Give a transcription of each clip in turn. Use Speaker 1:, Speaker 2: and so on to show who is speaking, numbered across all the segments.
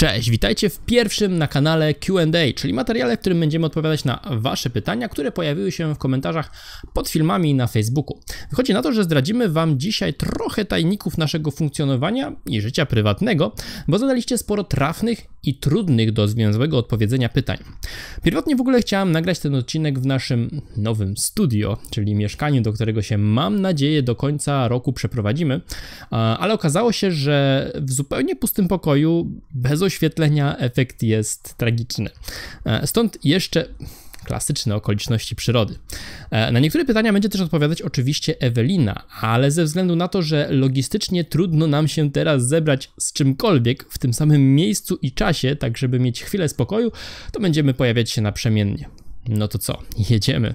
Speaker 1: Cześć, witajcie w pierwszym na kanale QA, czyli materiale, w którym będziemy odpowiadać na Wasze pytania, które pojawiły się w komentarzach pod filmami na Facebooku. Wychodzi na to, że zdradzimy Wam dzisiaj trochę tajników naszego funkcjonowania i życia prywatnego, bo zadaliście sporo trafnych i trudnych do związłego odpowiedzenia pytań. Pierwotnie w ogóle chciałem nagrać ten odcinek w naszym nowym studio, czyli mieszkaniu, do którego się mam nadzieję do końca roku przeprowadzimy, ale okazało się, że w zupełnie pustym pokoju, bez doświetlenia efekt jest tragiczny. E, stąd jeszcze klasyczne okoliczności przyrody. E, na niektóre pytania będzie też odpowiadać oczywiście Ewelina, ale ze względu na to, że logistycznie trudno nam się teraz zebrać z czymkolwiek w tym samym miejscu i czasie, tak żeby mieć chwilę spokoju, to będziemy pojawiać się naprzemiennie. No to co, jedziemy.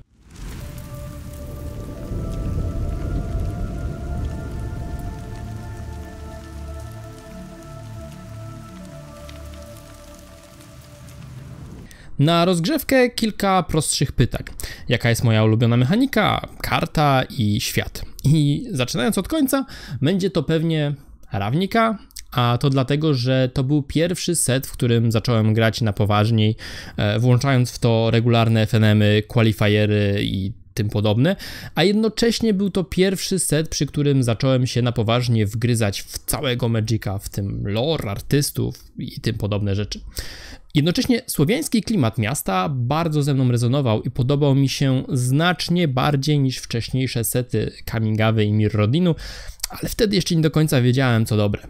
Speaker 1: Na rozgrzewkę kilka prostszych pytań. Jaka jest moja ulubiona mechanika, karta i świat? I zaczynając od końca, będzie to pewnie Rawnika, a to dlatego, że to był pierwszy set, w którym zacząłem grać na poważniej, e, włączając w to regularne FNM-y, qualifiery i tym podobne, a jednocześnie był to pierwszy set, przy którym zacząłem się na poważnie wgryzać w całego Magica, w tym lore, artystów i tym podobne rzeczy. Jednocześnie słowiański klimat miasta bardzo ze mną rezonował i podobał mi się znacznie bardziej niż wcześniejsze sety Kamigawy i Mirrodinu, ale wtedy jeszcze nie do końca wiedziałem co dobre.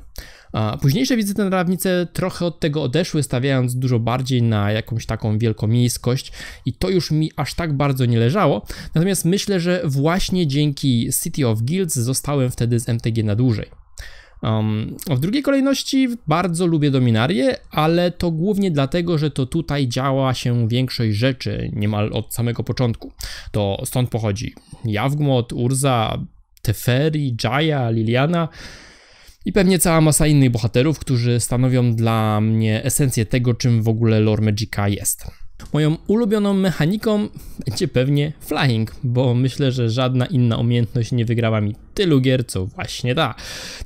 Speaker 1: A późniejsze wizyty na Rawnice trochę od tego odeszły, stawiając dużo bardziej na jakąś taką wielkomiejskość i to już mi aż tak bardzo nie leżało, natomiast myślę, że właśnie dzięki City of Guilds zostałem wtedy z MTG na dłużej. Um, w drugiej kolejności bardzo lubię Dominarię, ale to głównie dlatego, że to tutaj działa się większość rzeczy niemal od samego początku. To stąd pochodzi Jawgmot, Urza, Teferi, Jaya, Liliana i pewnie cała masa innych bohaterów, którzy stanowią dla mnie esencję tego, czym w ogóle lore Magica jest. Moją ulubioną mechaniką będzie pewnie flying, bo myślę, że żadna inna umiejętność nie wygrała mi tylu gier, co właśnie ta.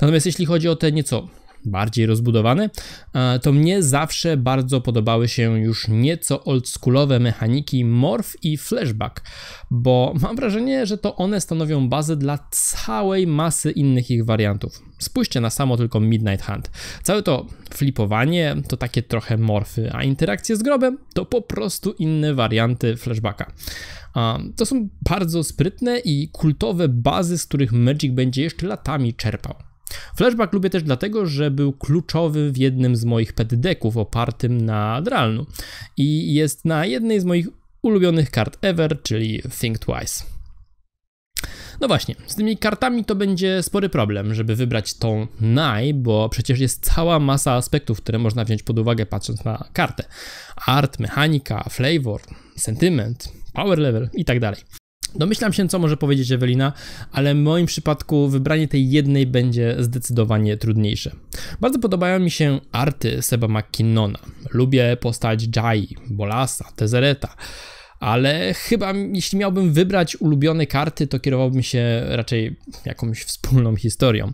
Speaker 1: Natomiast jeśli chodzi o te nieco bardziej rozbudowany, e, to mnie zawsze bardzo podobały się już nieco oldschoolowe mechaniki Morph i Flashback, bo mam wrażenie, że to one stanowią bazę dla całej masy innych ich wariantów. Spójrzcie na samo tylko Midnight Hunt. Całe to flipowanie to takie trochę morfy, a interakcje z grobem to po prostu inne warianty flashbacka. To są bardzo sprytne i kultowe bazy, z których Magic będzie jeszcze latami czerpał. Flashback lubię też dlatego, że był kluczowy w jednym z moich peddeków opartym na Dralnu i jest na jednej z moich ulubionych kart ever, czyli Think Twice. No właśnie, z tymi kartami to będzie spory problem, żeby wybrać tą naj, bo przecież jest cała masa aspektów, które można wziąć pod uwagę patrząc na kartę. Art, mechanika, flavor, sentiment, power level i tak dalej. Domyślam się, co może powiedzieć Ewelina, ale w moim przypadku wybranie tej jednej będzie zdecydowanie trudniejsze. Bardzo podobają mi się arty Seba McKinnona. Lubię postać Jai, Bolasa, Tezereta, ale chyba jeśli miałbym wybrać ulubione karty, to kierowałbym się raczej jakąś wspólną historią.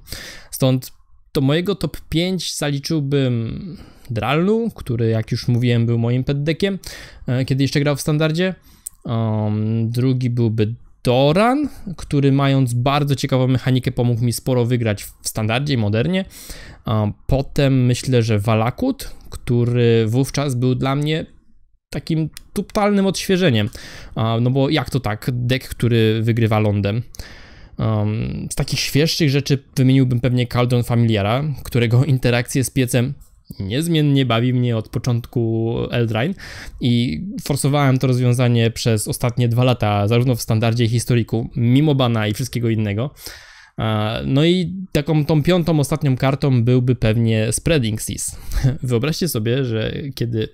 Speaker 1: Stąd do mojego top 5 zaliczyłbym Drallu, który jak już mówiłem był moim peddekiem, e, kiedy jeszcze grał w standardzie. Um, drugi byłby Doran, który mając bardzo ciekawą mechanikę pomógł mi sporo wygrać w standardzie i modernie. Um, potem myślę, że Valakut, który wówczas był dla mnie takim totalnym odświeżeniem. Um, no bo jak to tak, deck, który wygrywa lądem. Um, z takich świeższych rzeczy wymieniłbym pewnie Caldron Familiara, którego interakcje z piecem niezmiennie bawi mnie od początku Eldrain i forsowałem to rozwiązanie przez ostatnie dwa lata, zarówno w standardzie i historiku, mimo bana i wszystkiego innego. E, no i taką tą piątą, ostatnią kartą byłby pewnie Spreading Seas. Wyobraźcie sobie, że kiedy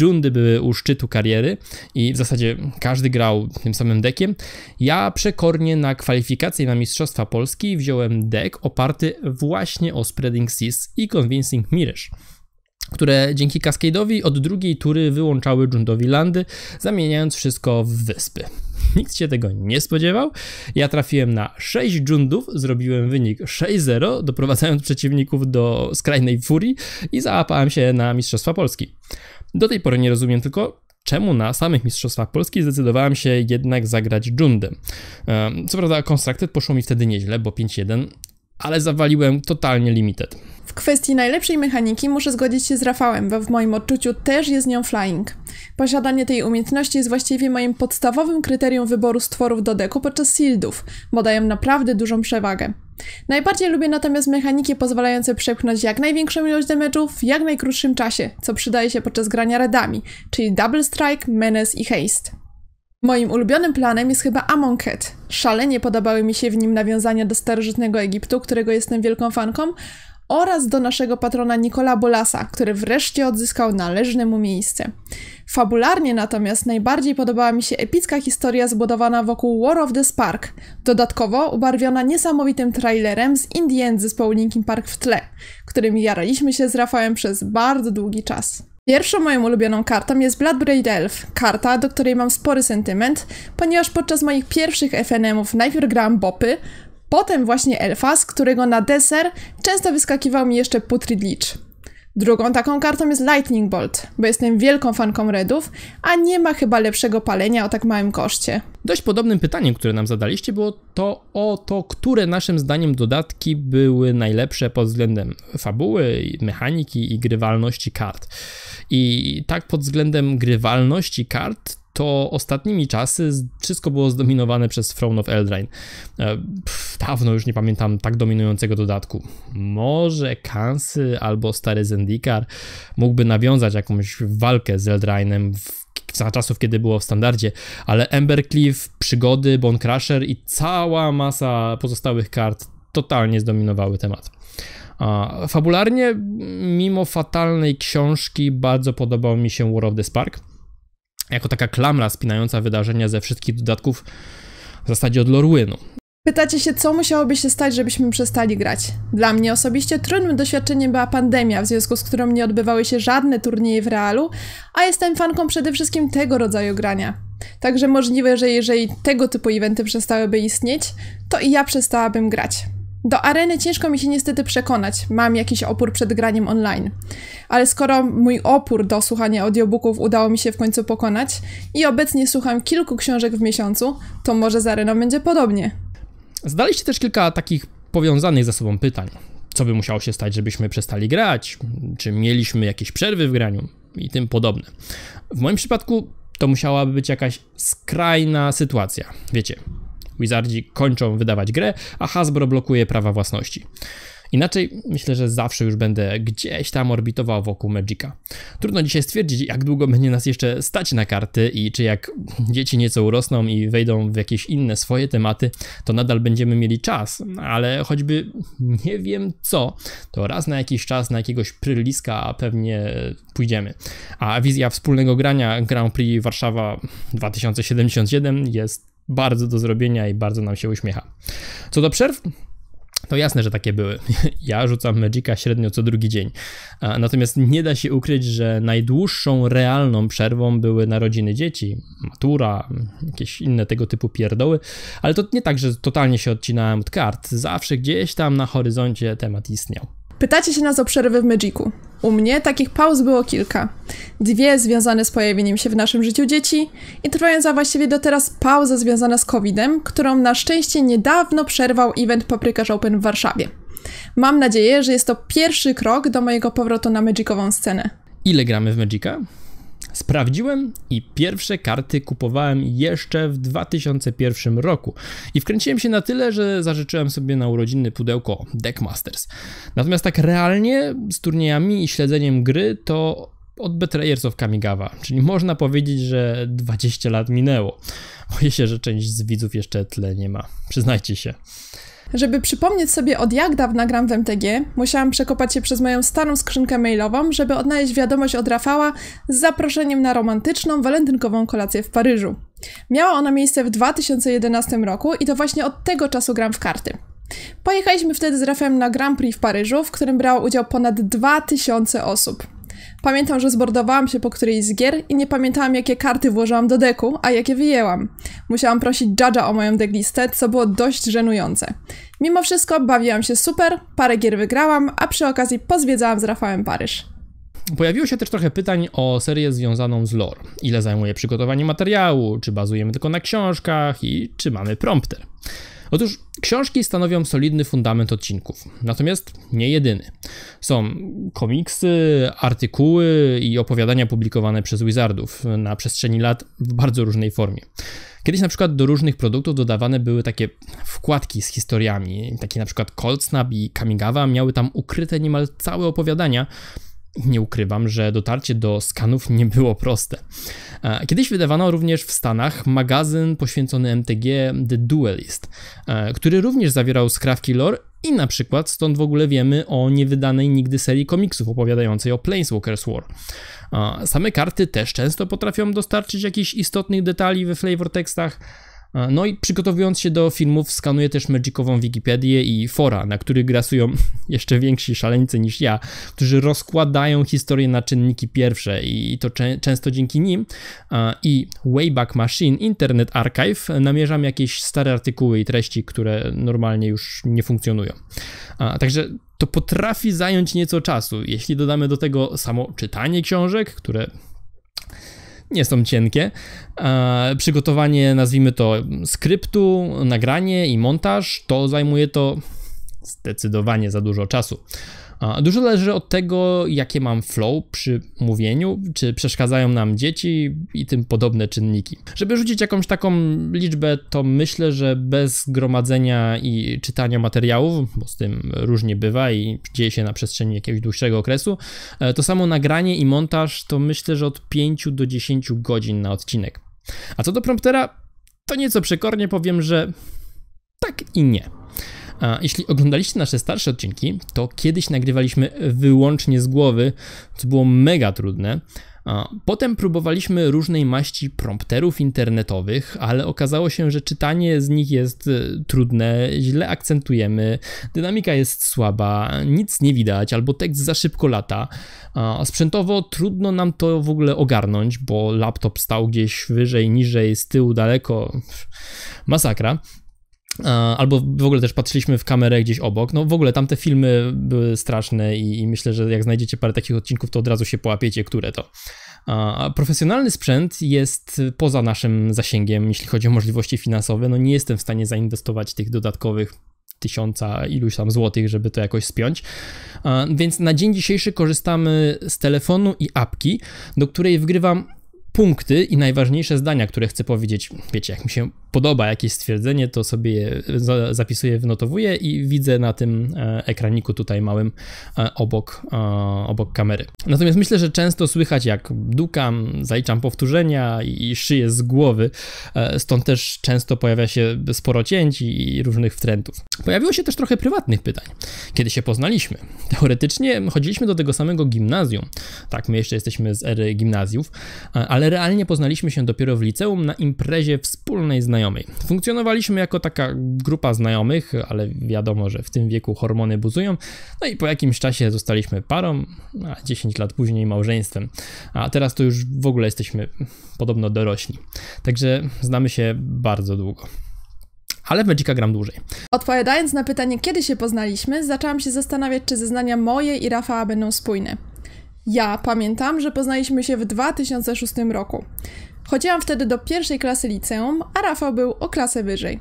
Speaker 1: Jundy były u szczytu kariery i w zasadzie każdy grał tym samym dekiem, ja przekornie na kwalifikacje na Mistrzostwa Polski wziąłem dek oparty właśnie o Spreading Seas i Convincing Mirage które dzięki Cascade'owi od drugiej tury wyłączały Jundowi landy, zamieniając wszystko w wyspy nikt się tego nie spodziewał. Ja trafiłem na 6 dżundów, zrobiłem wynik 6-0, doprowadzając przeciwników do skrajnej furii i załapałem się na Mistrzostwa Polski. Do tej pory nie rozumiem tylko, czemu na samych Mistrzostwach Polski zdecydowałem się jednak zagrać dżundem. Co prawda Constructed poszło mi wtedy nieźle, bo 5-1, ale zawaliłem totalnie limited.
Speaker 2: W kwestii najlepszej mechaniki muszę zgodzić się z Rafałem, bo w moim odczuciu też jest nią flying. Posiadanie tej umiejętności jest właściwie moim podstawowym kryterium wyboru stworów do deku podczas shieldów, bo dają naprawdę dużą przewagę. Najbardziej lubię natomiast mechaniki pozwalające przepchnąć jak największą ilość damage'ów w jak najkrótszym czasie, co przydaje się podczas grania redami, czyli Double Strike, Menace i Haste. Moim ulubionym planem jest chyba Amonkhet. Szalenie podobały mi się w nim nawiązania do starożytnego Egiptu, którego jestem wielką fanką, oraz do naszego patrona Nikola Bolasa, który wreszcie odzyskał należne mu miejsce. Fabularnie natomiast najbardziej podobała mi się epicka historia zbudowana wokół War of the Spark, dodatkowo ubarwiona niesamowitym trailerem z Indien zespołu Linkin Park w tle, którym jaraliśmy się z Rafałem przez bardzo długi czas. Pierwszą moją ulubioną kartą jest Bloodbraid Elf, karta, do której mam spory sentyment, ponieważ podczas moich pierwszych FNM-ów najpierw grałam bopy, potem właśnie elfa, z którego na deser często wyskakiwał mi jeszcze Putrid Leech. Drugą taką kartą jest Lightning Bolt, bo jestem wielką fanką Redów, a nie ma chyba lepszego palenia o tak małym koszcie.
Speaker 1: Dość podobnym pytaniem, które nam zadaliście, było to o to, które naszym zdaniem dodatki były najlepsze pod względem fabuły, mechaniki i grywalności kart. I tak pod względem grywalności kart to ostatnimi czasy wszystko było zdominowane przez Throne of Eldraine. Pff, dawno już nie pamiętam tak dominującego dodatku. Może Kansy albo stary Zendikar mógłby nawiązać jakąś walkę z Eldrainem w za czasów, kiedy było w standardzie, ale Embercliff, Przygody, Bone Crusher i cała masa pozostałych kart totalnie zdominowały temat. Fabularnie, mimo fatalnej książki, bardzo podobał mi się War of the Spark jako taka klamra spinająca wydarzenia ze wszystkich dodatków w zasadzie od Lorwynu.
Speaker 2: Pytacie się, co musiałoby się stać, żebyśmy przestali grać? Dla mnie osobiście trudnym doświadczeniem była pandemia, w związku z którą nie odbywały się żadne turnieje w realu, a jestem fanką przede wszystkim tego rodzaju grania. Także możliwe, że jeżeli tego typu eventy przestałyby istnieć, to i ja przestałabym grać. Do areny ciężko mi się niestety przekonać, mam jakiś opór przed graniem online. Ale skoro mój opór do słuchania audiobooków udało mi się w końcu pokonać i obecnie słucham kilku książek w miesiącu, to może z areną będzie podobnie.
Speaker 1: Zdaliście też kilka takich powiązanych ze sobą pytań. Co by musiało się stać, żebyśmy przestali grać? Czy mieliśmy jakieś przerwy w graniu? I tym podobne. W moim przypadku to musiałaby być jakaś skrajna sytuacja. Wiecie, Wizardzi kończą wydawać grę, a Hasbro blokuje prawa własności. Inaczej myślę, że zawsze już będę gdzieś tam orbitował wokół Magica. Trudno dzisiaj stwierdzić, jak długo będzie nas jeszcze stać na karty i czy jak dzieci nieco urosną i wejdą w jakieś inne swoje tematy, to nadal będziemy mieli czas, ale choćby nie wiem co, to raz na jakiś czas na jakiegoś pryliska pewnie pójdziemy. A wizja wspólnego grania Grand Prix Warszawa 2077 jest bardzo do zrobienia i bardzo nam się uśmiecha. Co do przerw, to jasne, że takie były. Ja rzucam Magica średnio co drugi dzień. Natomiast nie da się ukryć, że najdłuższą realną przerwą były narodziny dzieci, matura, jakieś inne tego typu pierdoły, ale to nie tak, że totalnie się odcinałem od kart. Zawsze gdzieś tam na horyzoncie temat istniał.
Speaker 2: Pytacie się nas o przerwy w Magiku. U mnie takich pauz było kilka. Dwie związane z pojawieniem się w naszym życiu dzieci i trwająca właściwie do teraz pauza związana z COVID-em, którą na szczęście niedawno przerwał event Paprykarz Open w Warszawie. Mam nadzieję, że jest to pierwszy krok do mojego powrotu na Magicową scenę.
Speaker 1: Ile gramy w Magica? Sprawdziłem i pierwsze karty kupowałem jeszcze w 2001 roku i wkręciłem się na tyle, że zażyczyłem sobie na urodziny pudełko Deckmasters. Natomiast tak realnie z turniejami i śledzeniem gry to od Betrayers of Kamigawa, czyli można powiedzieć, że 20 lat minęło. Boję się, że część z widzów jeszcze tle nie ma, przyznajcie się.
Speaker 2: Żeby przypomnieć sobie od jak dawna gram w MTG, musiałam przekopać się przez moją starą skrzynkę mailową, żeby odnaleźć wiadomość od Rafała z zaproszeniem na romantyczną, walentynkową kolację w Paryżu. Miała ona miejsce w 2011 roku i to właśnie od tego czasu gram w karty. Pojechaliśmy wtedy z Rafem na Grand Prix w Paryżu, w którym brało udział ponad 2000 osób. Pamiętam, że zbordowałam się po którejś z gier i nie pamiętałam, jakie karty włożyłam do deku, a jakie wyjęłam. Musiałam prosić Judge'a o moją deklistę, co było dość żenujące. Mimo wszystko bawiłam się super, parę gier wygrałam, a przy okazji pozwiedzałam z Rafałem Paryż.
Speaker 1: Pojawiło się też trochę pytań o serię związaną z lore. Ile zajmuje przygotowanie materiału, czy bazujemy tylko na książkach i czy mamy prompter. Otóż książki stanowią solidny fundament odcinków, natomiast nie jedyny. Są komiksy, artykuły i opowiadania publikowane przez Wizardów na przestrzeni lat w bardzo różnej formie. Kiedyś na przykład do różnych produktów dodawane były takie wkładki z historiami, takie na przykład Cold Snap i Kamigawa miały tam ukryte niemal całe opowiadania, nie ukrywam, że dotarcie do skanów nie było proste. E, kiedyś wydawano również w Stanach magazyn poświęcony MTG The Duelist, e, który również zawierał skrawki lore i na przykład stąd w ogóle wiemy o niewydanej nigdy serii komiksów opowiadającej o Planeswalker's War. E, same karty też często potrafią dostarczyć jakichś istotnych detali we flavor tekstach, E, no i przygotowując się do filmów, skanuję też Magicową Wikipedię i fora, na których grasują jeszcze więksi szaleńcy niż ja, którzy rozkładają historię na czynniki pierwsze i to cze- często dzięki nim e, i Wayback Machine, Internet Archive, e, namierzam jakieś stare artykuły i treści, które normalnie już nie funkcjonują. Także to potrafi zająć nieco czasu. Jeśli dodamy do tego samo czytanie książek, które nie są cienkie. przygotowanie, nazwijmy to, skryptu, nagranie i montaż, to zajmuje to zdecydowanie za dużo czasu. Dużo zależy od tego, jakie mam flow przy mówieniu, czy przeszkadzają nam dzieci i tym podobne czynniki. Żeby rzucić jakąś taką liczbę, to myślę, że bez gromadzenia i czytania materiałów, bo z tym różnie bywa i dzieje się na przestrzeni jakiegoś dłuższego okresu, e, to samo nagranie i montaż to myślę, że od 5 do 10 godzin na odcinek. A co do promptera, to nieco przekornie powiem, że tak i nie. Jeśli oglądaliście nasze starsze odcinki, to kiedyś nagrywaliśmy wyłącznie z głowy, co było mega trudne. Potem próbowaliśmy różnej maści prompterów internetowych, ale okazało się, że czytanie z nich jest e, trudne, źle akcentujemy, dynamika jest słaba, nic nie widać, albo tekst za szybko lata. Sprzętowo trudno nam to w ogóle ogarnąć, bo laptop stał gdzieś wyżej, niżej, z tyłu, daleko. Masakra. E, albo w ogóle też patrzyliśmy w kamerę gdzieś obok. No w ogóle tamte filmy były straszne i, i, myślę, że jak znajdziecie parę takich odcinków, to od razu się połapiecie, które to. E, a profesjonalny sprzęt jest poza naszym zasięgiem, jeśli chodzi o możliwości finansowe. No nie jestem w stanie zainwestować tych dodatkowych tysiąca iluś tam złotych, żeby to jakoś spiąć. E, więc na dzień dzisiejszy korzystamy z telefonu i apki, do której wgrywam punkty i najważniejsze zdania, które chcę powiedzieć. Wiecie, jak mi się podoba jakieś stwierdzenie, to sobie je zapisuję, wnotowuję i widzę na tym e, ekraniku tutaj małym e, obok, e, obok kamery. Natomiast myślę, że często słychać jak dukam, zaliczam powtórzenia i szyję z głowy, stąd też często pojawia się sporo cięć i różnych wtrętów. Pojawiło się też trochę prywatnych pytań. Kiedy się poznaliśmy? Teoretycznie chodziliśmy do tego samego gimnazjum. Tak, my jeszcze jesteśmy z ery gimnazjów, ale realnie poznaliśmy się dopiero w liceum na imprezie wspólnej znajomości znajomej. Funkcjonowaliśmy jako taka grupa znajomych, ale wiadomo, że w tym wieku hormony buzują. No i po jakimś czasie zostaliśmy parą, a 10 lat później małżeństwem. A teraz to już w ogóle jesteśmy podobno dorośli. Także znamy się bardzo długo ale w Magica gram dłużej.
Speaker 2: Odpowiadając na pytanie, kiedy się poznaliśmy, zaczęłam się zastanawiać, czy zeznania moje i Rafała będą spójne. Ja pamiętam, że poznaliśmy się w 2006 roku. Chodziłam wtedy do pierwszej klasy liceum, a Rafał był o klasę wyżej.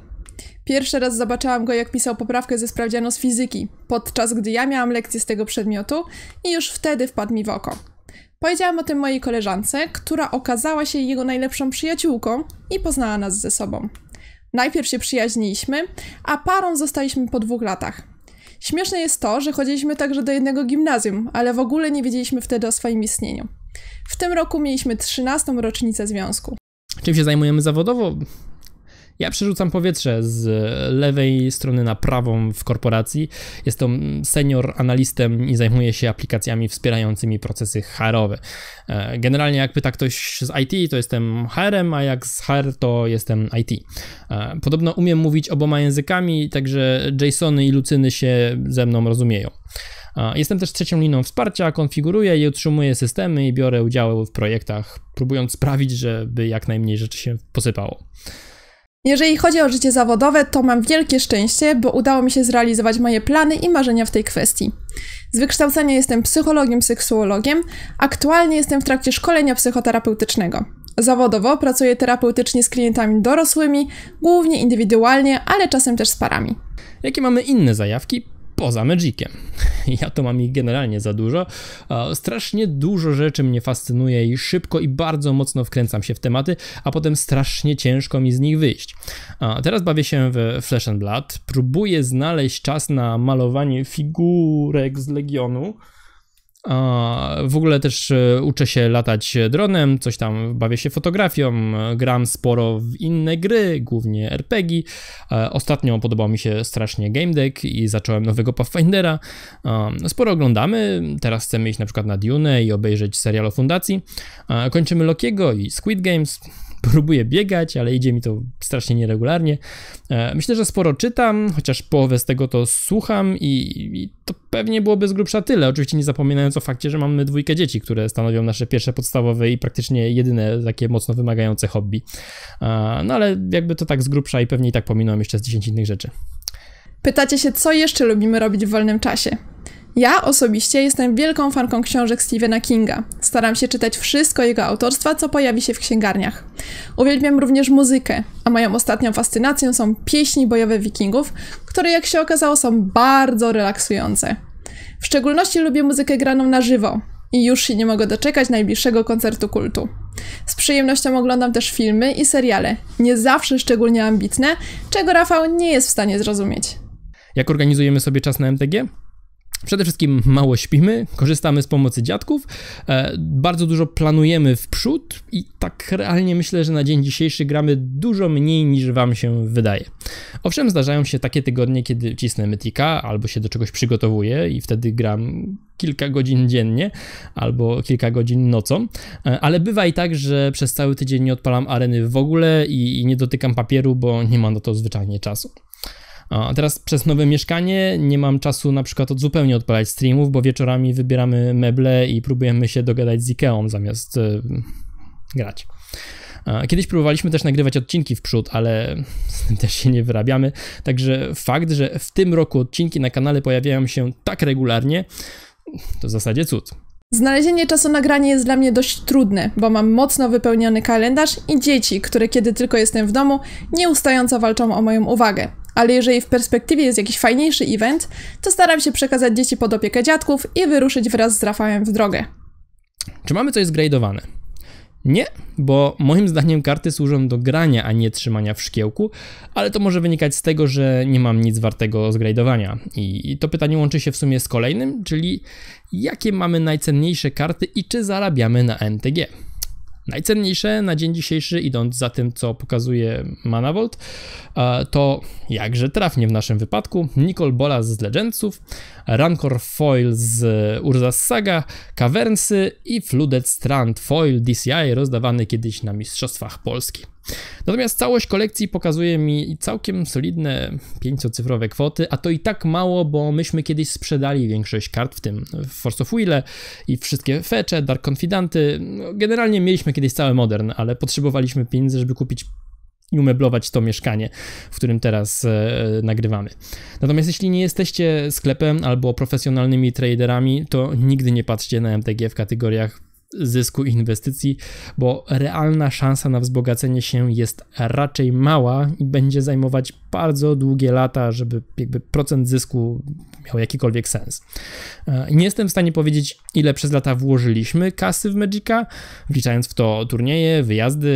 Speaker 2: Pierwszy raz zobaczyłam go, jak pisał poprawkę ze sprawdzianu z fizyki, podczas gdy ja miałam lekcję z tego przedmiotu i już wtedy wpadł mi w oko. Powiedziałam o tym mojej koleżance, która okazała się jego najlepszą przyjaciółką i poznała nas ze sobą. Najpierw się przyjaźniliśmy, a parą zostaliśmy po dwóch latach. Śmieszne jest to, że chodziliśmy także do jednego gimnazjum, ale w ogóle nie wiedzieliśmy wtedy o swoim istnieniu. W tym roku mieliśmy 13. rocznicę związku.
Speaker 1: Czym się zajmujemy zawodowo? Ja przerzucam powietrze z lewej strony na prawą w korporacji. Jestem senior analistem i zajmuję się aplikacjami wspierającymi procesy HR-owe. E, generalnie jak pyta ktoś z IT, to jestem HR-em, a jak z HR to jestem IT. E, podobno umiem mówić oboma językami, także JSONy i Lucyny się ze mną rozumieją. E, jestem też trzecią linią wsparcia, konfiguruję i utrzymuję systemy i biorę udział w projektach, próbując sprawić, żeby jak najmniej rzeczy się posypało.
Speaker 2: Jeżeli chodzi o życie zawodowe, to mam wielkie szczęście, bo udało mi się zrealizować moje plany i marzenia w tej kwestii. Z wykształcenia jestem psychologiem, seksuologiem, aktualnie jestem w trakcie szkolenia psychoterapeutycznego. Zawodowo pracuję terapeutycznie z klientami dorosłymi, głównie indywidualnie, ale czasem też z parami.
Speaker 1: Jakie mamy inne zajawki? poza Magiciem. Ja to mam ich generalnie za dużo. Strasznie dużo rzeczy mnie fascynuje i szybko i bardzo mocno wkręcam się w tematy, a potem strasznie ciężko mi z nich wyjść. Teraz bawię się w Flash and Blood, próbuję znaleźć czas na malowanie figurek z Legionu, w ogóle też e, uczę się latać e, dronem, coś tam bawię się fotografią, e, gram sporo w inne gry, głównie RPG. Ostatnio podobał mi się strasznie Game Deck i zacząłem nowego Pathfindera. Sporo oglądamy, teraz chcemy iść na przykład na Dune i obejrzeć serial o Fundacji. Kończymy Lokiego i Squid Games próbuję biegać, ale idzie mi to strasznie nieregularnie. E, myślę, że sporo czytam, chociaż połowę z tego to słucham i, i to pewnie byłoby z grubsza tyle. Oczywiście nie zapominając o fakcie, że mamy dwójkę dzieci, które stanowią nasze pierwsze podstawowe i praktycznie jedyne takie mocno wymagające hobby. E, no ale jakby to tak z grubsza i pewnie i tak pominąłem jeszcze z 10 innych rzeczy.
Speaker 2: Pytacie się, co jeszcze lubimy robić w wolnym czasie? Ja osobiście jestem wielką fanką książek Stephena Kinga. Staram się czytać wszystko jego autorstwa, co pojawi się w księgarniach. Uwielbiam również muzykę, a moją ostatnią fascynacją są pieśni bojowe wikingów, które jak się okazało są bardzo relaksujące. W szczególności lubię muzykę graną na żywo i już się nie mogę doczekać najbliższego koncertu kultu. Z przyjemnością oglądam też filmy i seriale, nie zawsze szczególnie ambitne, czego Rafał nie jest w stanie zrozumieć.
Speaker 1: Jak organizujemy sobie czas na MTG? Przede wszystkim mało śpimy, korzystamy z pomocy dziadków, e, bardzo dużo planujemy w przód i tak realnie myślę, że na dzień dzisiejszy gramy dużo mniej niż wam się wydaje. Owszem, zdarzają się takie tygodnie, kiedy cisnę tika, albo się do czegoś przygotowuję i wtedy gram kilka godzin dziennie albo kilka godzin nocą, e, ale bywa i tak, że przez cały tydzień nie odpalam areny w ogóle i, i nie dotykam papieru, bo nie mam na to zwyczajnie czasu. A teraz przez nowe mieszkanie nie mam czasu na przykład od zupełnie odpalać streamów, bo wieczorami wybieramy meble i próbujemy się dogadać z Ikeą zamiast yy, grać. Kiedyś próbowaliśmy też nagrywać odcinki w przód, ale z tym też się nie wyrabiamy. Także fakt, że w tym roku odcinki na kanale pojawiają się tak regularnie, to w zasadzie cud.
Speaker 2: Znalezienie czasu nagrania jest dla mnie dość trudne, bo mam mocno wypełniony kalendarz i dzieci, które kiedy tylko jestem w domu, nieustająco walczą o moją uwagę ale jeżeli w perspektywie jest jakiś fajniejszy event, to staram się przekazać dzieci pod opiekę dziadków i wyruszyć wraz z Rafałem w drogę.
Speaker 1: Czy mamy coś zgradowane? Nie, bo moim zdaniem karty służą do grania, a nie trzymania w szkiełku, ale to może wynikać z tego, że nie mam nic wartego zgrajdowania. I, I to pytanie łączy się w sumie z kolejnym, czyli jakie mamy najcenniejsze karty i czy zarabiamy na MTG. Najcenniejsze na dzień dzisiejszy, idąc za tym, co pokazuje Manavolt, e, to jakże trafnie w naszym wypadku Nicol Bolas z Legendsów, Rancor Foil z Urzas Saga, Cavernsy i Flooded Strand Foil DCI rozdawany kiedyś na Mistrzostwach Polski. Natomiast całość kolekcji pokazuje mi całkiem solidne pięciocyfrowe kwoty, a to i tak mało, bo myśmy kiedyś sprzedali większość kart, w tym Force of Wheel i wszystkie fecze, Dark Confidanty. No, generalnie mieliśmy kiedyś cały modern, ale potrzebowaliśmy pieniędzy, żeby kupić i umeblować to mieszkanie, w którym teraz e, nagrywamy. Natomiast jeśli nie jesteście sklepem albo profesjonalnymi traderami, to nigdy nie patrzcie na MTG w kategoriach zysku i inwestycji, bo realna szansa na wzbogacenie się jest raczej mała i będzie zajmować bardzo długie lata, żeby jakby procent zysku miał jakikolwiek sens. E, nie jestem w stanie powiedzieć, ile przez lata włożyliśmy kasy w Magica, wliczając w to turnieje, wyjazdy,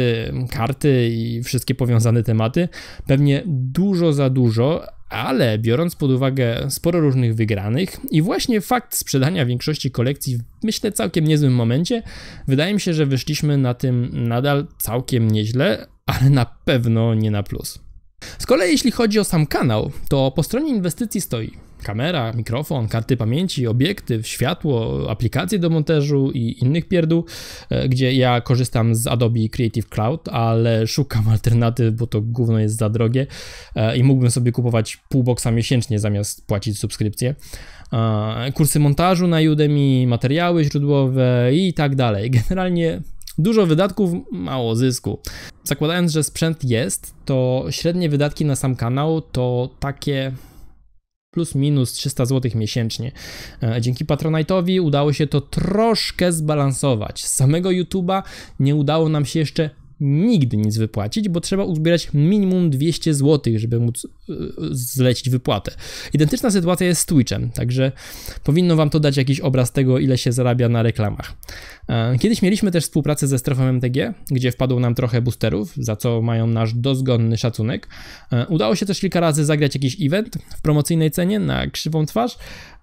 Speaker 1: karty i wszystkie powiązane tematy. Pewnie dużo za dużo, ale biorąc pod uwagę sporo różnych wygranych i właśnie fakt sprzedania większości kolekcji w myślę całkiem niezłym momencie, wydaje mi się, że wyszliśmy na tym nadal całkiem nieźle, ale na pewno nie na plus. Z kolei jeśli chodzi o sam kanał, to po stronie inwestycji stoi kamera, mikrofon, karty pamięci, obiektyw, światło, aplikacje do montażu i innych pierdół, e, gdzie ja korzystam z Adobe Creative Cloud, ale szukam alternatyw, bo to gówno jest za drogie e, i mógłbym sobie kupować pół boksa miesięcznie zamiast płacić subskrypcję. E, kursy montażu na Udemy, materiały źródłowe i tak dalej. Generalnie Dużo wydatków, mało zysku. Zakładając, że sprzęt jest, to średnie wydatki na sam kanał to takie plus minus 300 zł miesięcznie. E, dzięki Patronite'owi udało się to troszkę zbalansować. Z samego YouTube'a nie udało nam się jeszcze nigdy nic wypłacić, bo trzeba uzbierać minimum 200 zł, żeby móc e, zlecić wypłatę. Identyczna sytuacja jest z Twitchem, także powinno wam to dać jakiś obraz tego, ile się zarabia na reklamach. E, kiedyś mieliśmy też współpracę ze strefą MTG, gdzie wpadło nam trochę boosterów, za co mają nasz dozgonny szacunek. E, udało się też kilka razy zagrać jakiś event w promocyjnej cenie na krzywą twarz,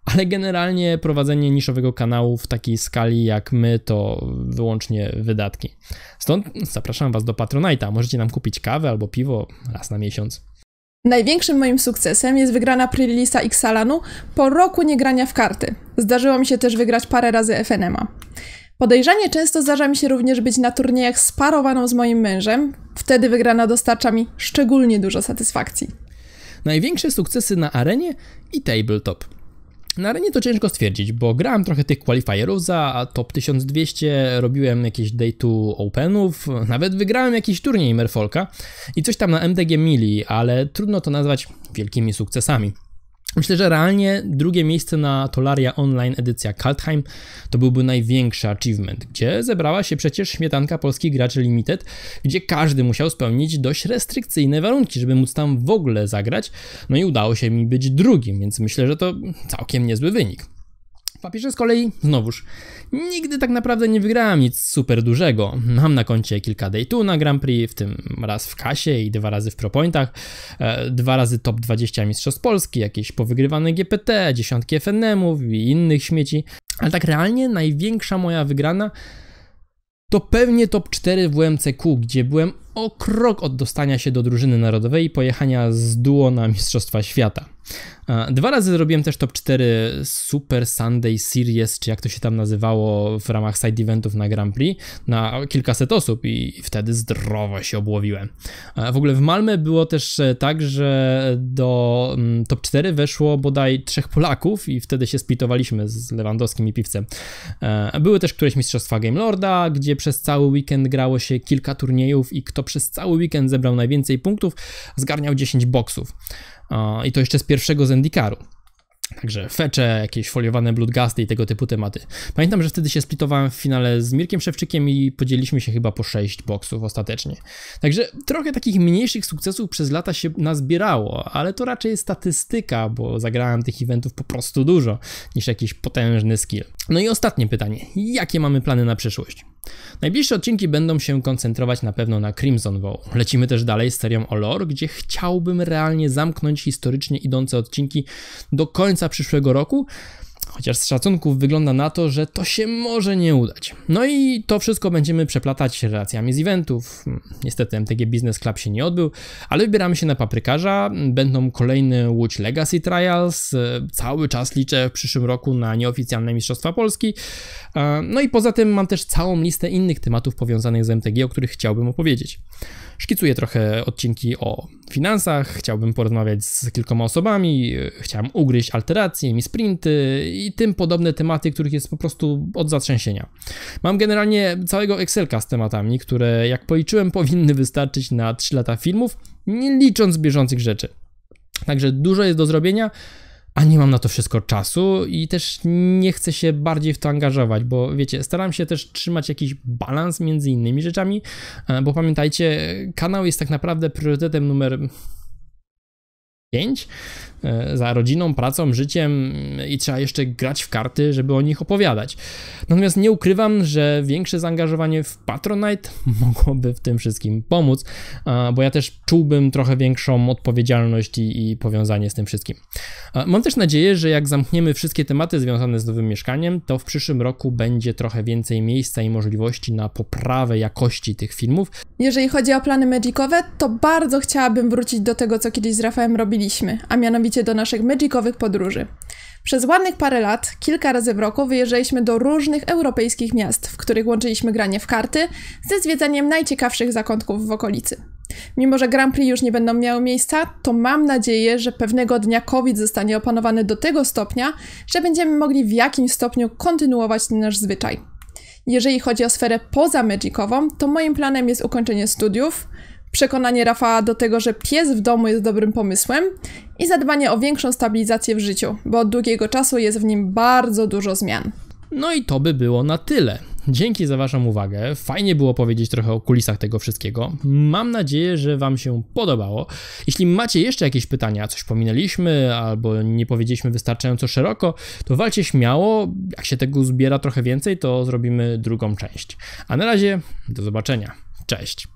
Speaker 1: ale generalnie prowadzenie niszowego kanału w takiej skali jak my to wyłącznie wydatki. Stąd zapraszam Was do Patronite'a, możecie nam kupić kawę albo piwo raz na miesiąc.
Speaker 2: Największym moim sukcesem jest wygrana prelista Xalanu po roku niegrania w karty. Zdarzyło mi się też wygrać parę razy FNMA. Podejrzanie często zdarza mi się również być na turniejach sparowaną z moim mężem. Wtedy wygrana dostarcza mi szczególnie dużo satysfakcji.
Speaker 1: Największe sukcesy na arenie i tabletop. Na no, arenie to ciężko stwierdzić, bo grałem trochę tych qualifierów za top 1200, robiłem jakieś day to openów, nawet wygrałem jakiś turniej Merfolka i coś tam na MDG Mili, ale trudno to nazwać wielkimi sukcesami. Myślę, że realnie drugie miejsce na Tolaria Online edycja Kaltheim to byłby największy achievement, gdzie zebrała się przecież śmietanka polskich graczy Limited, gdzie każdy musiał spełnić dość restrykcyjne warunki, żeby móc tam w ogóle zagrać, no i udało się mi być drugim, więc myślę, że to całkiem niezły wynik papierze z kolei, znowuż, nigdy tak naprawdę nie wygrałem nic super dużego. Mam na koncie kilka day tu na Grand Prix, w tym raz w kasie i dwa razy w ProPointach, e, dwa razy top 20 Mistrzostw Polski, jakieś powygrywane GPT, dziesiątki FNM-ów i innych śmieci. Ale tak realnie największa moja wygrana to pewnie top 4 w WMCQ, gdzie byłem o krok od dostania się do drużyny narodowej i pojechania z duo na Mistrzostwa Świata. E, dwa razy zrobiłem też top 4 Super Sunday Series, czy jak to się tam nazywało w ramach side eventów na Grand Prix, na kilkaset osób i wtedy zdrowo się obłowiłem. E, w ogóle w Malmę było też e, tak, że do mm, top 4 weszło bodaj trzech Polaków i wtedy się splitowaliśmy z Lewandowskim i Piwcem. Były też któreś mistrzostwa Game Lorda, gdzie przez cały weekend grało się kilka turniejów i kto przez cały weekend zebrał najwięcej punktów, zgarniał 10 boksów. I to jeszcze z pierwszego Zendikaru. Także fecze, jakieś foliowane bloodgasty i tego typu tematy. Pamiętam, że wtedy się splitowałem w finale z Mirkiem Szewczykiem i podzieliliśmy się chyba po 6 boksów ostatecznie. Także trochę takich mniejszych sukcesów przez lata się nazbierało, ale to raczej jest statystyka, bo zagrałem tych eventów po prostu dużo niż jakiś potężny skill. No i ostatnie pytanie. Jakie mamy plany na przyszłość? Najbliższe odcinki będą się koncentrować na pewno na Crimson Vow. Lecimy też dalej z serią Olor gdzie chciałbym realnie zamknąć historycznie idące odcinki do końca przyszłego roku chociaż z szacunków wygląda na to, że to się może nie udać. No i to wszystko będziemy przeplatać relacjami z eventów. Niestety MTG Business Club się nie odbył, ale wybieramy się na paprykarza, będą kolejne Łódź Legacy Trials, cały czas liczę w przyszłym roku na nieoficjalne Mistrzostwa Polski. E, no i poza tym mam też całą listę innych tematów powiązanych z MTG, o których chciałbym opowiedzieć. Szkicuję trochę odcinki o finansach, chciałbym porozmawiać z kilkoma osobami, e, chciałem ugryźć alteracje, sprinty. i i tym podobne tematy, których jest po prostu od zatrzęsienia. Mam generalnie całego Excelka z tematami, które jak policzyłem powinny wystarczyć na 3 lata filmów, nie licząc bieżących rzeczy. Także dużo jest do zrobienia, a nie mam na to wszystko czasu i też nie chcę się bardziej w to angażować, bo wiecie, staram się też trzymać jakiś balans między innymi rzeczami, e, bo pamiętajcie, kanał jest tak naprawdę priorytetem numer 5, E, za rodziną, pracą, życiem i trzeba jeszcze grać w karty, żeby o nich opowiadać. Natomiast nie ukrywam, że większe zaangażowanie w Patronite mogłoby w tym wszystkim pomóc, bo ja też czułbym trochę większą odpowiedzialność i, i powiązanie z tym wszystkim. Mam też nadzieję, że jak zamkniemy wszystkie tematy związane z nowym mieszkaniem, to w przyszłym roku będzie trochę więcej miejsca i możliwości na poprawę jakości tych filmów.
Speaker 2: Jeżeli chodzi o plany magicowe, to bardzo chciałabym wrócić do tego, co kiedyś z Rafałem robiliśmy, a mianowicie mianowicie do naszych magicowych podróży. Przez ładnych parę lat, kilka razy w roku, wyjeżdżaliśmy do różnych europejskich miast, w których łączyliśmy granie w karty ze zwiedzaniem najciekawszych zakątków w okolicy. Mimo, że Grand Prix już nie będą miały miejsca, to mam nadzieję, że pewnego dnia COVID zostanie opanowany do tego stopnia, że będziemy mogli w jakimś stopniu kontynuować ten nasz zwyczaj. Jeżeli chodzi o sferę poza Magicową, to moim planem jest ukończenie studiów, przekonanie Rafała do tego, że pies w domu jest dobrym pomysłem i zadbanie o większą stabilizację w życiu, bo od długiego czasu jest w nim bardzo dużo zmian.
Speaker 1: No i to by było na tyle. Dzięki za Waszą uwagę. Fajnie było powiedzieć trochę o kulisach tego wszystkiego. Mam nadzieję, że Wam się podobało. Jeśli macie jeszcze jakieś pytania, coś pominęliśmy albo nie powiedzieliśmy wystarczająco szeroko, to walcie śmiało. Jak się tego zbiera trochę więcej, to zrobimy drugą część. A na razie do zobaczenia. Cześć.